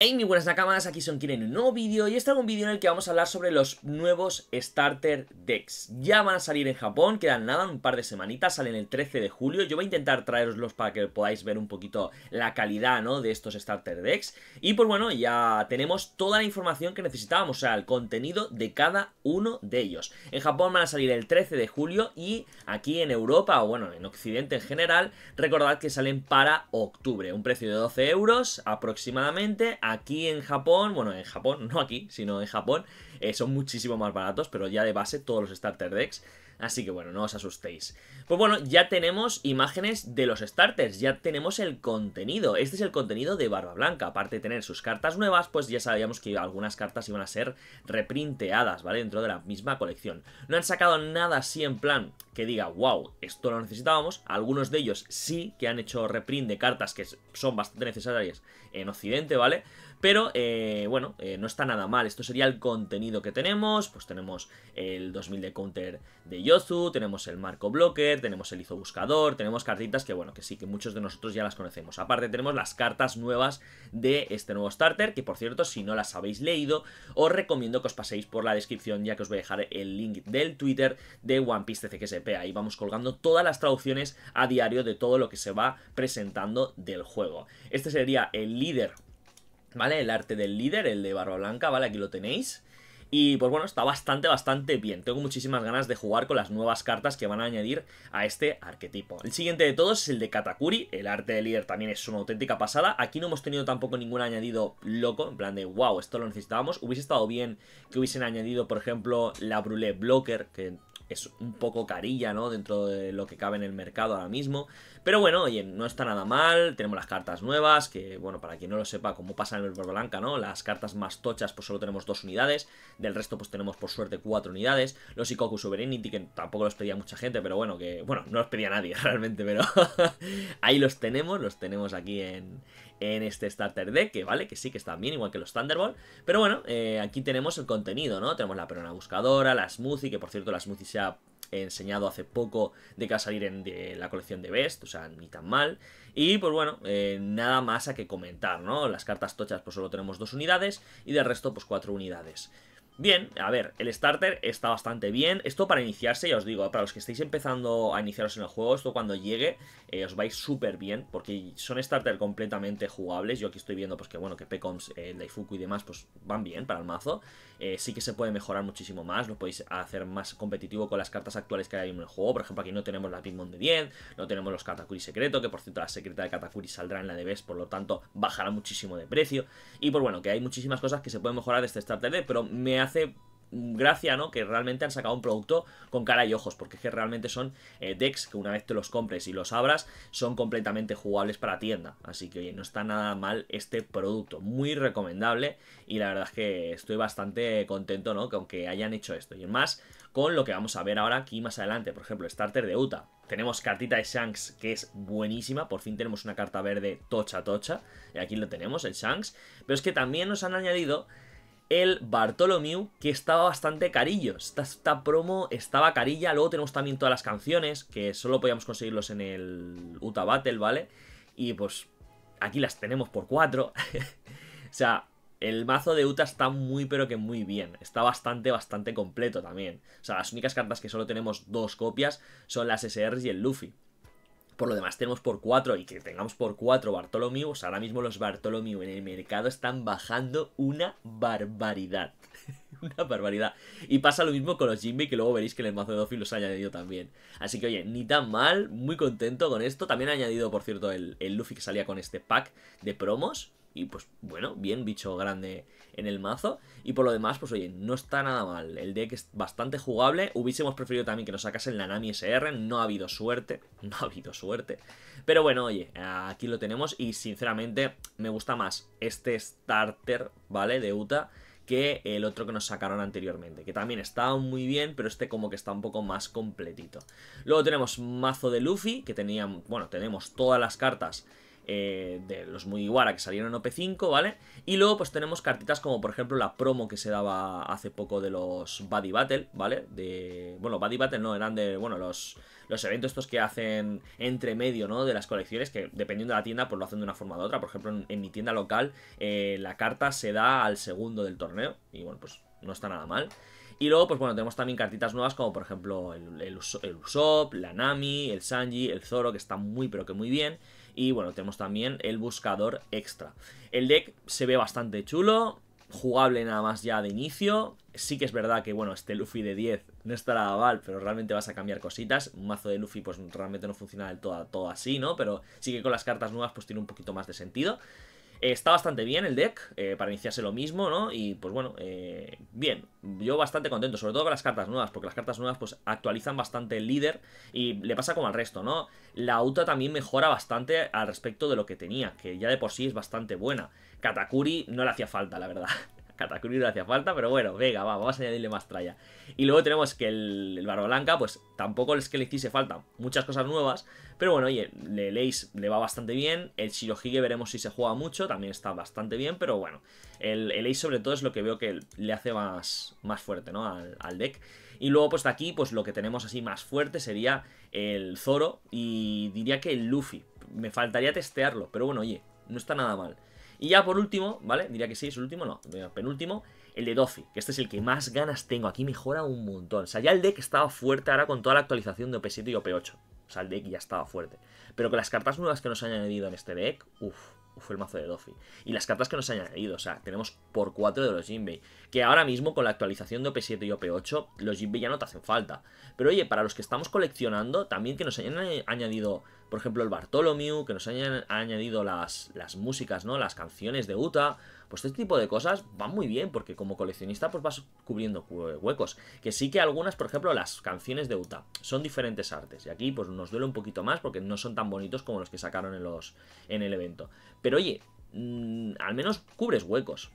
Hey, mi buenas nakamas, aquí son Kiren en un nuevo vídeo y este es un vídeo en el que vamos a hablar sobre los nuevos Starter Decks. Ya van a salir en Japón, quedan nada, un par de semanitas, salen el 13 de julio. Yo voy a intentar traeroslos para que podáis ver un poquito la calidad, ¿no?, de estos Starter Decks. Y pues bueno, ya tenemos toda la información que necesitábamos, o sea, el contenido de cada uno de ellos. En Japón van a salir el 13 de julio y aquí en Europa, o bueno, en Occidente en general, recordad que salen para octubre. Un precio de 12 euros aproximadamente Aquí en Japón, bueno, en Japón, no aquí, sino en Japón, eh, son muchísimo más baratos, pero ya de base todos los starter decks Así que bueno, no os asustéis. Pues bueno, ya tenemos imágenes de los starters, ya tenemos el contenido. Este es el contenido de Barba Blanca. Aparte de tener sus cartas nuevas, pues ya sabíamos que algunas cartas iban a ser reprinteadas, ¿vale? Dentro de la misma colección. No han sacado nada así en plan que diga, wow, esto lo necesitábamos. Algunos de ellos sí que han hecho reprint de cartas que son bastante necesarias en Occidente, ¿vale? Pero eh, bueno, eh, no está nada mal. Esto sería el contenido que tenemos. Pues tenemos el 2000 de counter de Yozu, tenemos el marco blocker, tenemos el hizo buscador, tenemos cartitas que bueno, que sí, que muchos de nosotros ya las conocemos. Aparte tenemos las cartas nuevas de este nuevo starter, que por cierto, si no las habéis leído, os recomiendo que os paséis por la descripción, ya que os voy a dejar el link del Twitter de One Piece CQSP. Ahí vamos colgando todas las traducciones a diario de todo lo que se va presentando del juego. Este sería el líder ¿vale? El arte del líder, el de Barba Blanca, ¿vale? Aquí lo tenéis. Y pues bueno, está bastante, bastante bien. Tengo muchísimas ganas de jugar con las nuevas cartas que van a añadir a este arquetipo. El siguiente de todos es el de Katakuri. El arte del líder también es una auténtica pasada. Aquí no hemos tenido tampoco ningún añadido loco, en plan de wow, esto lo necesitábamos. Hubiese estado bien que hubiesen añadido, por ejemplo, la brulé Blocker, que es un poco carilla, ¿no? Dentro de lo que cabe en el mercado ahora mismo. Pero bueno, oye, no está nada mal, tenemos las cartas nuevas, que bueno, para quien no lo sepa, como pasa en el Blanca, ¿no? Las cartas más tochas pues solo tenemos dos unidades, del resto pues tenemos por suerte cuatro unidades, los Ikoku Sovereignty, que tampoco los pedía mucha gente, pero bueno, que bueno, no los pedía nadie realmente, pero ahí los tenemos, los tenemos aquí en, en este starter deck, que vale, que sí que están bien, igual que los Thunderbolt. Pero bueno, eh, aquí tenemos el contenido, ¿no? Tenemos la perona buscadora, la smoothie, que por cierto la smoothie se ha enseñado hace poco de que va a salir en de la colección de Best, o sea, ni tan mal. Y pues bueno, eh, nada más a que comentar, ¿no? Las cartas tochas pues solo tenemos dos unidades y del resto pues cuatro unidades. Bien, a ver, el starter está bastante bien. Esto para iniciarse, ya os digo, para los que estáis empezando a iniciaros en el juego, esto cuando llegue eh, os vais súper bien, porque son starter completamente jugables. Yo aquí estoy viendo pues que, bueno, que Pecoms, eh, Daifuku y demás, pues van bien para el mazo. Eh, sí que se puede mejorar muchísimo más, lo podéis hacer más competitivo con las cartas actuales que hay en el juego. Por ejemplo, aquí no tenemos la Pigmon de 10, no tenemos los Katakuri secreto, que por cierto la secreta de Katakuri saldrá en la de Best, por lo tanto bajará muchísimo de precio. Y pues bueno, que hay muchísimas cosas que se pueden mejorar de este starter, pero me hace hace gracia, ¿no? Que realmente han sacado un producto con cara y ojos, porque es que realmente son eh, decks que una vez te los compres y los abras, son completamente jugables para tienda. Así que, no está nada mal este producto, muy recomendable y la verdad es que estoy bastante contento, ¿no? Que aunque hayan hecho esto. Y más, con lo que vamos a ver ahora aquí más adelante, por ejemplo, starter de Uta. Tenemos cartita de Shanks que es buenísima, por fin tenemos una carta verde tocha tocha, y aquí lo tenemos, el Shanks, pero es que también nos han añadido el Bartolomeu, que estaba bastante carillo. Esta, promo estaba carilla. Luego tenemos también todas las canciones, que solo podíamos conseguirlos en el Uta Battle, ¿vale? Y pues aquí las tenemos por cuatro. o sea, el mazo de Uta está muy pero que muy bien. Está bastante, bastante completo también. O sea, las únicas cartas que solo tenemos dos copias son las SRs y el Luffy. Por lo demás tenemos por 4 y que tengamos por 4 Bartolomeu, ahora mismo los Bartolomew en el mercado están bajando una barbaridad. una barbaridad. Y pasa lo mismo con los Jimmy, que luego veréis que en el mazo de los ha añadido también. Así que oye, ni tan mal, muy contento con esto. También ha añadido, por cierto, el, el Luffy que salía con este pack de promos y pues bueno, bien bicho grande en el mazo. Y por lo demás, pues oye, no está nada mal. El deck es bastante jugable. Hubiésemos preferido también que nos sacasen la Nami SR. No ha habido suerte. No ha habido suerte. Pero bueno, oye, aquí lo tenemos. Y sinceramente, me gusta más este starter, ¿vale? De Uta que el otro que nos sacaron anteriormente, que también está muy bien, pero este como que está un poco más completito. Luego tenemos mazo de Luffy, que tenía, bueno, tenemos todas las cartas eh, de los muy Iwara que salieron en OP5, ¿vale? Y luego pues tenemos cartitas como por ejemplo la promo que se daba hace poco de los Buddy Battle, ¿vale? De, bueno, Buddy Battle no, eran de, bueno, los, los eventos estos que hacen entre medio, ¿no? De las colecciones que dependiendo de la tienda pues lo hacen de una forma u otra. Por ejemplo, en, mi tienda local eh, la carta se da al segundo del torneo y bueno, pues no está nada mal. Y luego, pues bueno, tenemos también cartitas nuevas como por ejemplo el, el, Usopp, la Nami, el Sanji, el Zoro, que está muy pero que muy bien. Y bueno, tenemos también el buscador extra. El deck se ve bastante chulo, jugable nada más ya de inicio. Sí que es verdad que, bueno, este Luffy de 10 no estará mal, pero realmente vas a cambiar cositas. Un mazo de Luffy pues realmente no funciona del todo, todo así, ¿no? Pero sí que con las cartas nuevas pues tiene un poquito más de sentido. Eh, está bastante bien el deck, eh, para iniciarse lo mismo, ¿no? Y pues bueno, eh, bien, yo bastante contento, sobre todo con las cartas nuevas, porque las cartas nuevas pues actualizan bastante el líder y le pasa como al resto, ¿no? La Uta también mejora bastante al respecto de lo que tenía, que ya de por sí es bastante buena. Katakuri no le hacía falta, la verdad. Katakuri no hacía falta, pero bueno, venga, vamos a añadirle más tralla. Y luego tenemos que el, el Blanca, pues tampoco es que le hiciese falta muchas cosas nuevas, pero bueno, oye, el Ace le va bastante bien, el Shirohige veremos si se juega mucho, también está bastante bien, pero bueno, el, el Ace sobre todo es lo que veo que le hace más, más fuerte, ¿no? al, al deck. Y luego, pues de aquí, pues lo que tenemos así más fuerte sería el Zoro y diría que el Luffy. Me faltaría testearlo, pero bueno, oye, no está nada mal. Y ya por último, ¿vale? Diría que sí, es el último, no, penúltimo, el de Dofi, que este es el que más ganas tengo. Aquí mejora un montón. O sea, ya el deck estaba fuerte ahora con toda la actualización de OP7 y OP8. O sea, el deck ya estaba fuerte. Pero con las cartas nuevas que nos han añadido en este deck, uff, fue el mazo de Dofi. Y las cartas que nos han añadido, o sea, tenemos por 4 de los Jinbei. Que ahora mismo con la actualización de OP7 y OP8, los Jinbei ya no te hacen falta. Pero oye, para los que estamos coleccionando, también que nos hayan añadido por ejemplo, el Bartholomew, que nos han, añadido las, músicas, ¿no? Las canciones de Utah. Pues este tipo de cosas van muy bien, porque como coleccionista, pues vas cubriendo huecos. Que sí que algunas, por ejemplo, las canciones de Utah son diferentes artes. Y aquí, pues nos duele un poquito más, porque no son tan bonitos como los que sacaron en, los, en el evento. Pero oye, mm, al menos cubres huecos.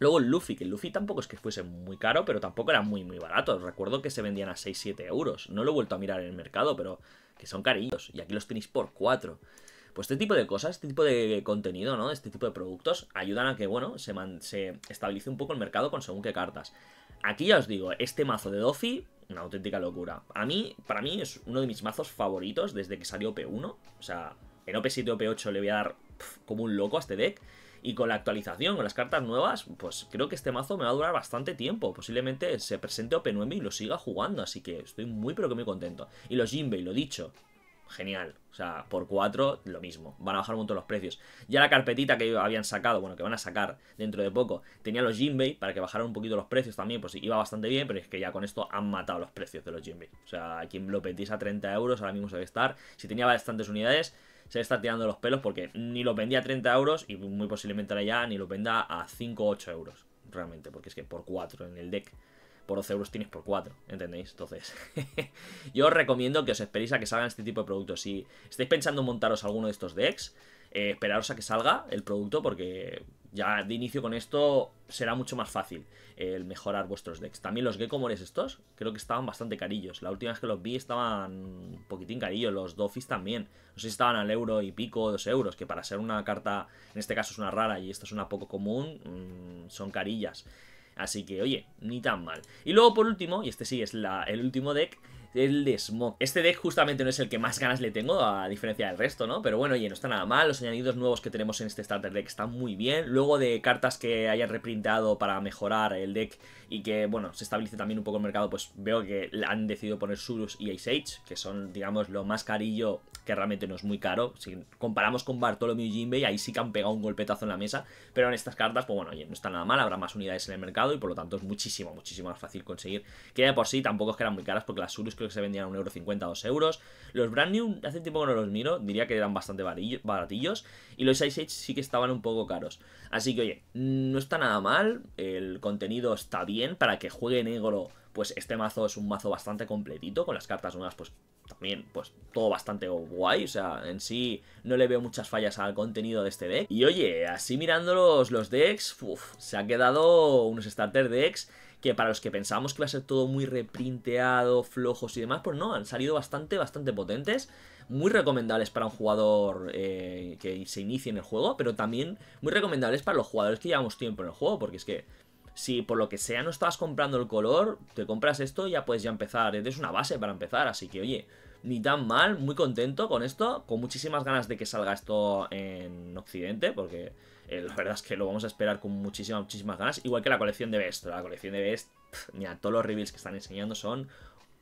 Luego el Luffy, que el Luffy tampoco es que fuese muy caro, pero tampoco era muy, muy barato. Recuerdo que se vendían a 6-7 euros. No lo he vuelto a mirar en el mercado, pero que son carillos. Y aquí los tenéis por 4. Pues este tipo de cosas, este tipo de contenido, ¿no? Este tipo de productos ayudan a que, bueno, se, se estabilice un poco el mercado con según qué cartas. Aquí ya os digo, este mazo de Doffy, una auténtica locura. A mí, para mí, es uno de mis mazos favoritos desde que salió P1. O sea, en OP7 OP8 le voy a dar como un loco a este deck. Y con la actualización, con las cartas nuevas, pues creo que este mazo me va a durar bastante tiempo. Posiblemente se presente Open y lo siga jugando, así que estoy muy pero que muy contento. Y los Jinbei, lo dicho, genial. O sea, por 4, lo mismo. Van a bajar un montón los precios. Ya la carpetita que habían sacado, bueno, que van a sacar dentro de poco, tenía los Jinbei para que bajaran un poquito los precios también. Pues iba bastante bien, pero es que ya con esto han matado los precios de los Jinbei. O sea, quien lo petís a 30 euros, ahora mismo se debe estar. Si tenía bastantes unidades, se está tirando los pelos porque ni los vendía a 30 euros y muy posiblemente ahora ya ni lo venda a 5 o 8 euros, realmente, porque es que por 4 en el deck. Por 12 euros tienes por 4, ¿entendéis? Entonces, yo os recomiendo que os esperéis a que salgan este tipo de productos. Si estáis pensando en montaros alguno de estos decks, eh, esperaros a que salga el producto porque ya de inicio con esto será mucho más fácil eh, el mejorar vuestros decks. También los gecomores estos creo que estaban bastante carillos. La última vez que los vi estaban un poquitín carillos. Los Dofis también. No sé si estaban al euro y pico, dos euros, que para ser una carta, en este caso es una rara y esta es una poco común, mm, son carillas. Así que, oye, ni tan mal. Y luego, por último, y este sí es la, el último deck, el de Smoke. Este deck justamente no es el que más ganas le tengo, a diferencia del resto, ¿no? Pero bueno, oye, no está nada mal. Los añadidos nuevos que tenemos en este starter deck están muy bien. Luego de cartas que hayan reprintado para mejorar el deck y que, bueno, se estabilice también un poco el mercado, pues veo que han decidido poner Surus y Ice Age, que son, digamos, lo más carillo que realmente no es muy caro. Si comparamos con Bartolomeo y Jinbei, ahí sí que han pegado un golpetazo en la mesa, pero en estas cartas, pues bueno, oye, no está nada mal, habrá más unidades en el mercado y por lo tanto es muchísimo, muchísimo más fácil conseguir. Que por sí tampoco es que eran muy caras, porque las Surus creo que se vendían a 1,50€, 2 euros. Los Brand New, hace tiempo que no los miro, diría que eran bastante baratillos, y los Ice Age sí que estaban un poco caros. Así que, oye, no está nada mal, el contenido está bien para que juegue negro pues este mazo es un mazo bastante completito, con las cartas nuevas pues también, pues, todo bastante guay. O sea, en sí no le veo muchas fallas al contenido de este deck. Y oye, así mirándolos los decks, se ha quedado unos starter decks que para los que pensábamos que iba a ser todo muy reprinteado, flojos y demás, pues no, han salido bastante, bastante potentes, muy recomendables para un jugador eh, que se inicie en el juego, pero también muy recomendables para los jugadores que llevamos tiempo en el juego, porque es que si por lo que sea no estabas comprando el color, te compras esto y ya puedes ya empezar. Es una base para empezar, así que oye, ni tan mal, muy contento con esto, con muchísimas ganas de que salga esto en Occidente, porque eh, la verdad es que lo vamos a esperar con muchísimas, muchísimas ganas, igual que la colección de Best. La colección de Best, mira, todos los reveals que están enseñando son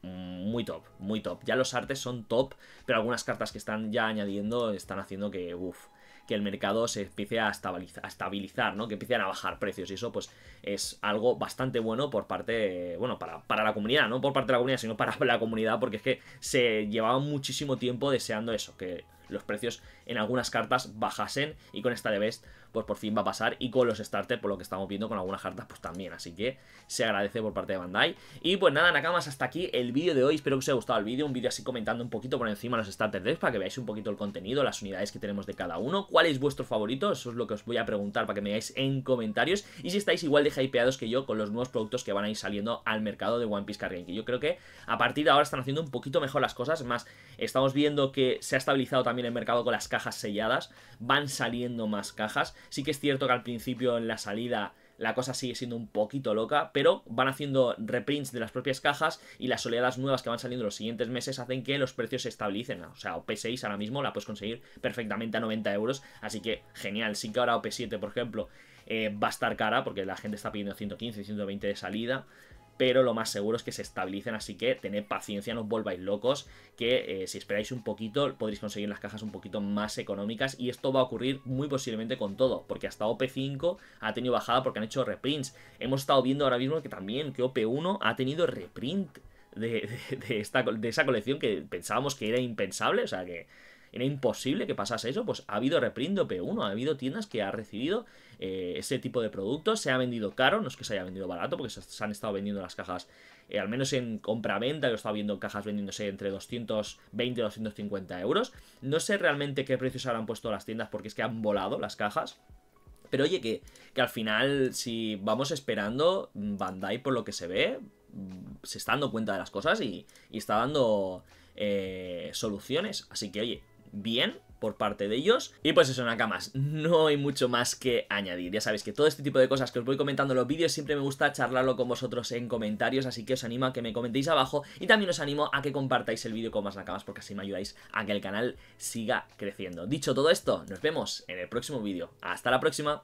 muy top, muy top. Ya los artes son top, pero algunas cartas que están ya añadiendo están haciendo que, uff, que el mercado se empiece a estabilizar, ¿no? Que empiecen a bajar precios y eso pues es algo bastante bueno por parte, bueno, para, para la comunidad, no por parte de la comunidad, sino para la comunidad porque es que se llevaba muchísimo tiempo deseando eso, que los precios en algunas cartas bajasen y con esta de Best pues por fin va a pasar. Y con los starters, por lo que estamos viendo, con algunas cartas, pues también. Así que se agradece por parte de Bandai. Y pues nada, Nakamas, hasta aquí el vídeo de hoy. Espero que os haya gustado el vídeo. Un vídeo así comentando un poquito por encima los starters decks para que veáis un poquito el contenido, las unidades que tenemos de cada uno. ¿Cuál es vuestro favorito? Eso es lo que os voy a preguntar para que me veáis en comentarios. Y si estáis igual de hypeados que yo con los nuevos productos que van a ir saliendo al mercado de One Piece Card Game. Que yo creo que a partir de ahora están haciendo un poquito mejor las cosas. Más, estamos viendo que se ha estabilizado también el mercado con las cajas selladas. Van saliendo más cajas. Sí que es cierto que al principio en la salida la cosa sigue siendo un poquito loca, pero van haciendo reprints de las propias cajas y las oleadas nuevas que van saliendo los siguientes meses hacen que los precios se estabilicen. O sea, OP6 ahora mismo la puedes conseguir perfectamente a 90 euros, así que genial. Sí que ahora OP7, por ejemplo, eh, va a estar cara porque la gente está pidiendo 115, 120 de salida, pero lo más seguro es que se estabilicen, así que tened paciencia, no os volváis locos, que eh, si esperáis un poquito podréis conseguir las cajas un poquito más económicas y esto va a ocurrir muy posiblemente con todo, porque hasta OP5 ha tenido bajada porque han hecho reprints. Hemos estado viendo ahora mismo que también que OP1 ha tenido reprint de, de, esta, de esa colección que pensábamos que era impensable, o sea que era imposible que pasase eso, pues ha habido reprindo p 1 ha habido tiendas que ha recibido eh, ese tipo de productos, se ha vendido caro, no es que se haya vendido barato, porque se, han estado vendiendo las cajas, eh, al menos en compra-venta, yo he estado viendo cajas vendiéndose entre 220 y 250 euros, no sé realmente qué precios habrán puesto las tiendas, porque es que han volado las cajas, pero oye, que, que, al final, si vamos esperando, Bandai, por lo que se ve, se está dando cuenta de las cosas y, está dando eh, soluciones. Así que, oye, bien por parte de ellos. Y pues eso, Nakamas, no hay mucho más que añadir. Ya sabéis que todo este tipo de cosas que os voy comentando en los vídeos siempre me gusta charlarlo con vosotros en comentarios, así que os animo a que me comentéis abajo y también os animo a que compartáis el vídeo con más Nakamas porque así me ayudáis a que el canal siga creciendo. Dicho todo esto, nos vemos en el próximo vídeo. ¡Hasta la próxima!